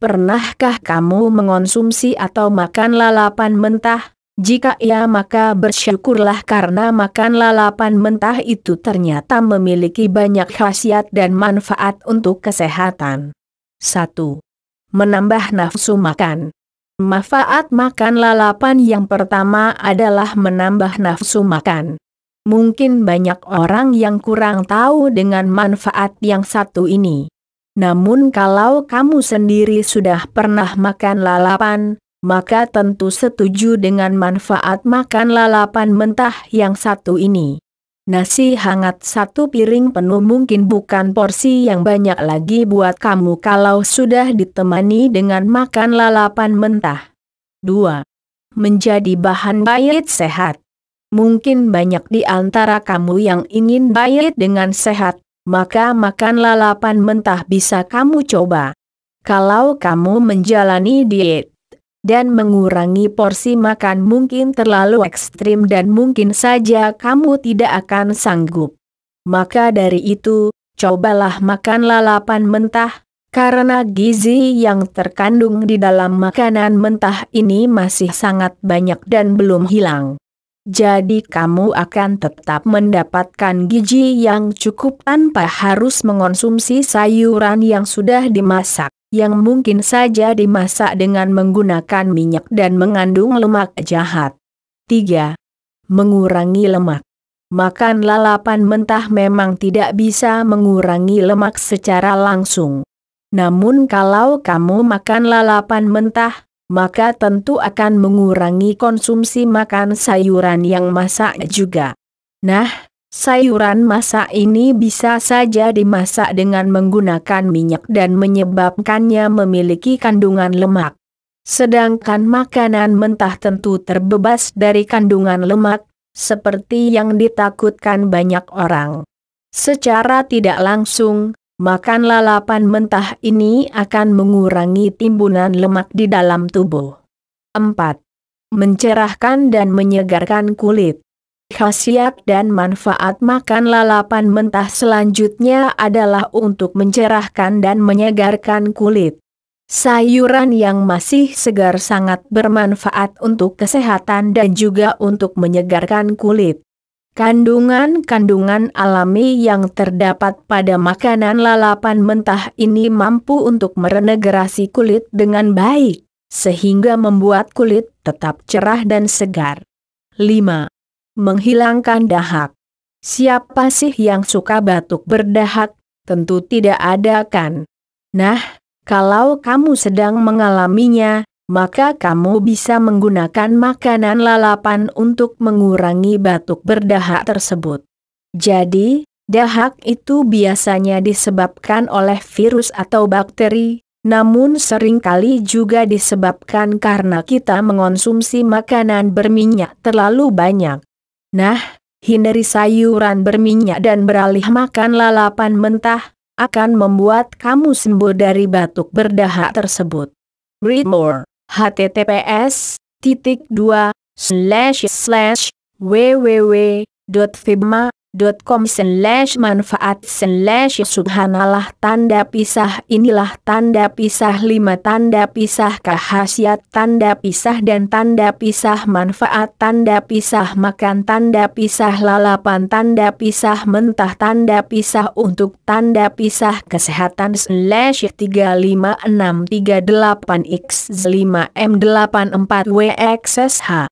Pernahkah kamu mengonsumsi atau makan lalapan mentah? Jika iya maka bersyukurlah karena makan lalapan mentah itu ternyata memiliki banyak khasiat dan manfaat untuk kesehatan. 1. Menambah nafsu makan. Manfaat makan lalapan yang pertama adalah menambah nafsu makan. Mungkin banyak orang yang kurang tahu dengan manfaat yang satu ini. Namun kalau kamu sendiri sudah pernah makan lalapan, maka tentu setuju dengan manfaat makan lalapan mentah yang satu ini. Nasi hangat satu piring penuh mungkin bukan porsi yang banyak lagi buat kamu kalau sudah ditemani dengan makan lalapan mentah. 2. Menjadi bahan diet sehat. Mungkin banyak di antara kamu yang ingin diet dengan sehat, maka makan lalapan mentah bisa kamu coba. Kalau kamu menjalani diet dan mengurangi porsi makan mungkin terlalu ekstrim dan mungkin saja kamu tidak akan sanggup. Maka dari itu, cobalah makan lalapan mentah, karena gizi yang terkandung di dalam makanan mentah ini masih sangat banyak dan belum hilang jadi kamu akan tetap mendapatkan gizi yang cukup tanpa harus mengonsumsi sayuran yang sudah dimasak, yang mungkin saja dimasak dengan menggunakan minyak dan mengandung lemak jahat. 3. Mengurangi lemak Makan lalapan mentah memang tidak bisa mengurangi lemak secara langsung. Namun kalau kamu makan lalapan mentah, maka tentu akan mengurangi konsumsi makan sayuran yang masak juga. Nah, sayuran masak ini bisa saja dimasak dengan menggunakan minyak dan menyebabkannya memiliki kandungan lemak. Sedangkan makanan mentah tentu terbebas dari kandungan lemak, seperti yang ditakutkan banyak orang. Secara tidak langsung, makan lalapan mentah ini akan mengurangi timbunan lemak di dalam tubuh. 4. Mencerahkan dan menyegarkan kulit. Khasiat dan manfaat makan lalapan mentah selanjutnya adalah untuk mencerahkan dan menyegarkan kulit. Sayuran yang masih segar sangat bermanfaat untuk kesehatan dan juga untuk menyegarkan kulit. Kandungan-kandungan alami yang terdapat pada makanan lalapan mentah ini mampu untuk merenegerasi kulit dengan baik, sehingga membuat kulit tetap cerah dan segar. 5. Menghilangkan dahak. Siapa sih yang suka batuk berdahak? Tentu tidak ada kan? Nah, kalau kamu sedang mengalaminya, maka kamu bisa menggunakan makanan lalapan untuk mengurangi batuk berdahak tersebut. Jadi, dahak itu biasanya disebabkan oleh virus atau bakteri, namun seringkali juga disebabkan karena kita mengonsumsi makanan berminyak terlalu banyak. Nah, hindari sayuran berminyak dan beralih makan lalapan mentah, akan membuat kamu sembuh dari batuk berdahak tersebut. Read more https titik dua slash slash www.fibma com slash manfaat slash subhanallah tanda pisah inilah tanda pisah lima tanda pisah kehasiat tanda pisah dan tanda pisah manfaat tanda pisah makan tanda pisah lalapan tanda pisah mentah tanda pisah untuk tanda pisah kesehatan slash 35638 x 5 m 84 wxsh